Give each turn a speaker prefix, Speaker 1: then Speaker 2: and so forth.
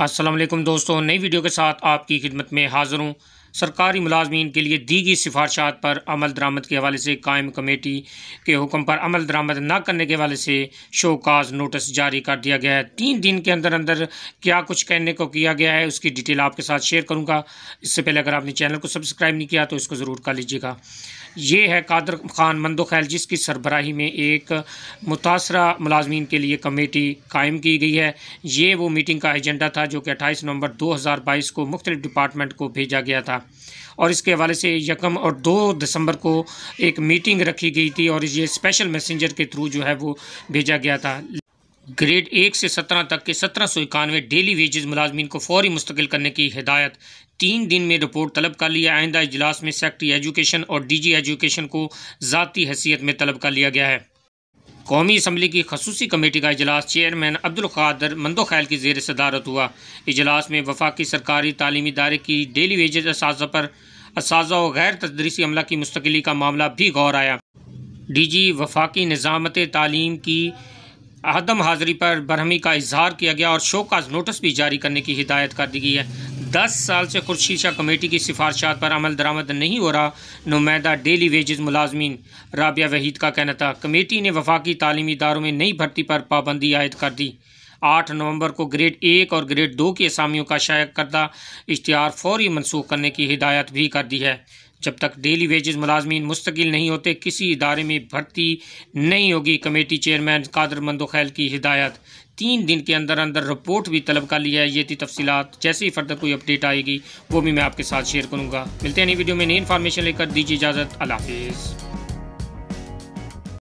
Speaker 1: असलम दोस्तों नई वीडियो के साथ आपकी खिदमत में हाज़िर हूँ सरकारी मुलाजमीन के लिए दी गई सिफारशात पर अमल दरामद के हवाले से कायम कमेटी के हुक्म पर अमल दरामद ना करने के हवाले से शोकाज नोटिस जारी कर दिया गया है तीन दिन के अंदर अंदर क्या कुछ कहने को किया गया है उसकी डिटेल आपके साथ शेयर करूँगा इससे पहले अगर आपने चैनल को सब्सक्राइब नहीं किया तो इसको ज़रूर कर लीजिएगा ये है कादर खान मंदोखैल जिसकी सरबराही में एक मुतासरा मुलाजमीन के लिए कमेटी कायम की गई है ये वो मीटिंग का एजेंडा था जो कि अट्ठाईस नवंबर 2022 को मुख्तलिफ डिपार्टमेंट को भेजा गया था और इसके हवाले से यकम और दो दिसंबर को एक मीटिंग रखी गई थी और ये स्पेशल मैसेंजर के थ्रू जो है वो भेजा गया था ग्रेड एक से सत्रह तक के सत्रह सौ इक्यानवे डेली वेजेस मुलाजमीन को फौरी मुस्तकिल करने की हिदायत तीन दिन में रिपोर्ट तलब कर लिया आइंदा इजलास में सेक्ट्री एजुकेशन और डीजी एजुकेशन को ज़ाती हैसियत में तलब कर लिया गया है कौमी असम्बली की खसूसी कमेटी का अजलास चेयरमैन अब्दुल मंदोखैल मंदो ख्याल की जेर सदारत हुआ इजलास में वफाकी सरकारी तालीमी इदारे की डेली वेजेज इस पर इस व गैर तदरीसी अमला की मुस्तकली का मामला भी गौर आया डी जी वफाकी निज़ामत तालीम की अदम हाजिरी पर बरहमी का इजहार किया गया और शोकाज नोटिस भी जारी करने की हिदायत कर दी गई है दस साल से खुर्शीशा कमेटी की सिफारशात पर अमल दरामद नहीं हो रहा नुमाइंदा डेली वेजेस मुलाजमीन राबिया वहीद का कहना था कमेटी ने वफाकी तालीमी इदारों में नई भर्ती पर पाबंदी आयद कर दी आठ नवंबर को ग्रेड एक और ग्रेड दो की असामियों का शायक करदा इश्तहार फौरी मनसूख करने की हिदायत भी कर दी है जब तक डेली वेजेस मुलाजमीन मुस्तकिल नहीं होते किसी इदारे में भर्ती नहीं होगी कमेटी चेयरमैन कादर मंदोखैल की हिदायत तीन दिन के अंदर अंदर रिपोर्ट भी तलब कर लिया है ये थी तफसीत जैसे ही फर्दर कोई अपडेट आएगी वो भी मैं आपके साथ शेयर करूँगा मिलते हैं नई वीडियो में नई इन्फॉर्मेशन लेकर दीजिए इजाज़त अल्लाह हाफिज़